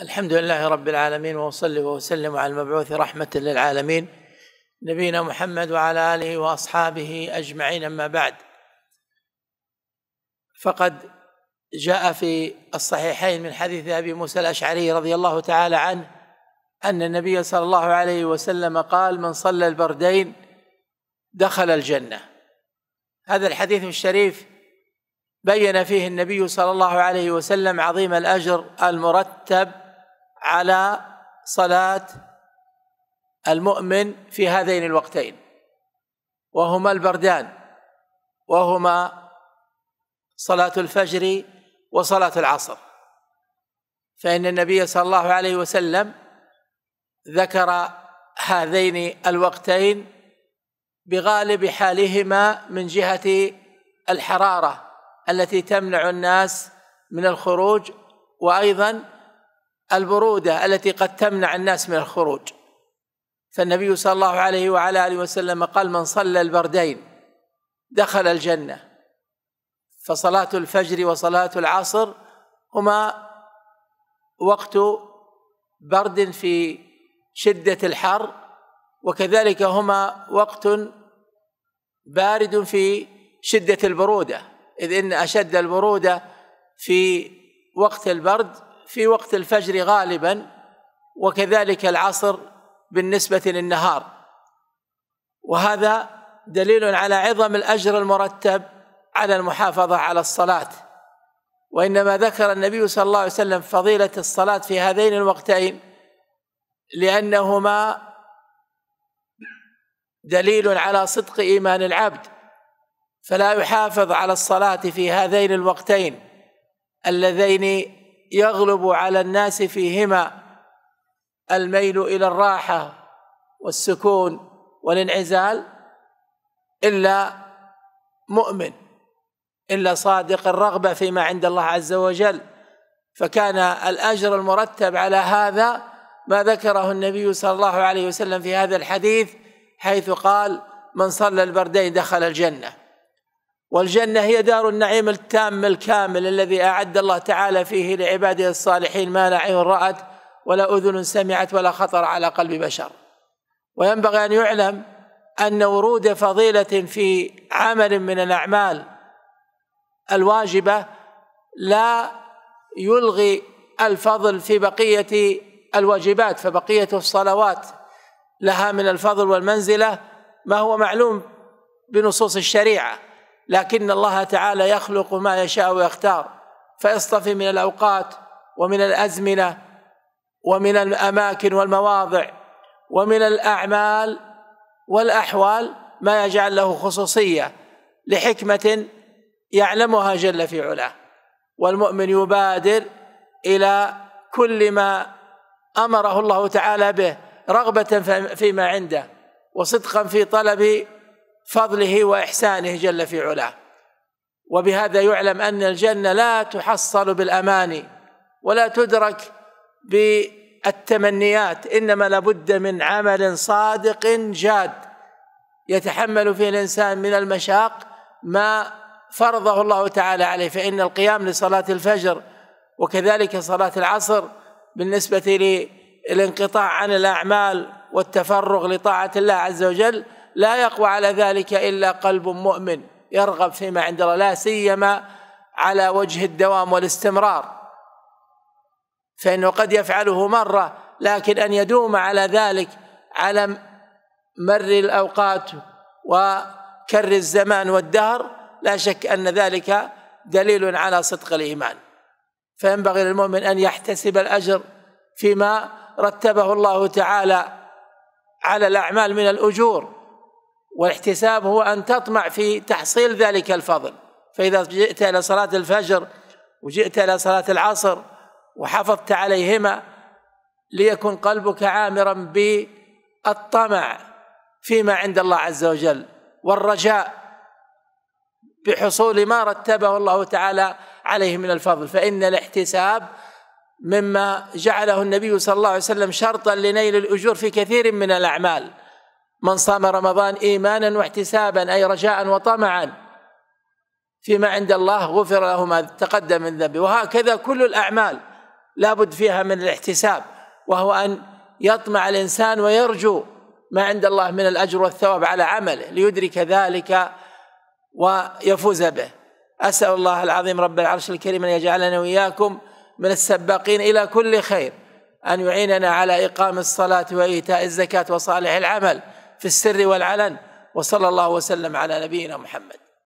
الحمد لله رب العالمين واصلي واسلم على المبعوث رحمه للعالمين نبينا محمد وعلى اله واصحابه اجمعين اما بعد فقد جاء في الصحيحين من حديث ابي موسى الاشعري رضي الله تعالى عنه ان النبي صلى الله عليه وسلم قال من صلى البردين دخل الجنه هذا الحديث الشريف بين فيه النبي صلى الله عليه وسلم عظيم الاجر المرتب على صلاة المؤمن في هذين الوقتين وهما البردان وهما صلاة الفجر وصلاة العصر فإن النبي صلى الله عليه وسلم ذكر هذين الوقتين بغالب حالهما من جهة الحرارة التي تمنع الناس من الخروج وأيضا البروده التي قد تمنع الناس من الخروج فالنبي صلى الله عليه وعلى اله وسلم قال من صلى البردين دخل الجنه فصلاه الفجر وصلاه العصر هما وقت برد في شده الحر وكذلك هما وقت بارد في شده البروده اذ ان اشد البروده في وقت البرد في وقت الفجر غالبا وكذلك العصر بالنسبة للنهار وهذا دليل على عظم الأجر المرتب على المحافظة على الصلاة وإنما ذكر النبي صلى الله عليه وسلم فضيلة الصلاة في هذين الوقتين لأنهما دليل على صدق إيمان العبد فلا يحافظ على الصلاة في هذين الوقتين اللذين يغلب على الناس فيهما الميل الى الراحه والسكون والانعزال الا مؤمن الا صادق الرغبه فيما عند الله عز وجل فكان الاجر المرتب على هذا ما ذكره النبي صلى الله عليه وسلم في هذا الحديث حيث قال من صلى البردين دخل الجنه والجنة هي دار النعيم التام الكامل الذي أعد الله تعالى فيه لعباده الصالحين ما لا عين رأت ولا أذن سمعت ولا خطر على قلب بشر وينبغي أن يعلم أن ورود فضيلة في عمل من الأعمال الواجبة لا يلغي الفضل في بقية الواجبات فبقية الصلوات لها من الفضل والمنزلة ما هو معلوم بنصوص الشريعه لكن الله تعالى يخلق ما يشاء ويختار فيصطفي من الأوقات ومن الأزمنة ومن الأماكن والمواضع ومن الأعمال والأحوال ما يجعل له خصوصية لحكمة يعلمها جل في علاه والمؤمن يبادر إلى كل ما أمره الله تعالى به رغبة فيما عنده وصدقا في طلب فضله واحسانه جل في علاه وبهذا يعلم ان الجنه لا تحصل بالاماني ولا تدرك بالتمنيات انما لابد من عمل صادق جاد يتحمل فيه الانسان من المشاق ما فرضه الله تعالى عليه فان القيام لصلاه الفجر وكذلك صلاه العصر بالنسبه للانقطاع عن الاعمال والتفرغ لطاعه الله عز وجل لا يقوى على ذلك إلا قلب مؤمن يرغب فيما عند الله لا سيما على وجه الدوام والاستمرار فإنه قد يفعله مرة لكن أن يدوم على ذلك على مر الأوقات وكر الزمان والدهر لا شك أن ذلك دليل على صدق الإيمان فينبغي للمؤمن أن يحتسب الأجر فيما رتبه الله تعالى على الأعمال من الأجور والاحتساب هو أن تطمع في تحصيل ذلك الفضل فإذا جئت إلى صلاة الفجر وجئت إلى صلاة العصر وحفظت عليهما ليكن قلبك عامرا بالطمع فيما عند الله عز وجل والرجاء بحصول ما رتبه الله تعالى عليه من الفضل فإن الاحتساب مما جعله النبي صلى الله عليه وسلم شرطا لنيل الأجور في كثير من الأعمال من صام رمضان ايمانا واحتسابا اي رجاء وطمعا فيما عند الله غفر له ما تقدم من ذنبه وهكذا كل الاعمال لابد فيها من الاحتساب وهو ان يطمع الانسان ويرجو ما عند الله من الاجر والثواب على عمله ليدرك ذلك ويفوز به اسال الله العظيم رب العرش الكريم ان يجعلنا واياكم من السباقين الى كل خير ان يعيننا على اقام الصلاه وايتاء الزكاه وصالح العمل في السر والعلن وصلى الله وسلم على نبينا محمد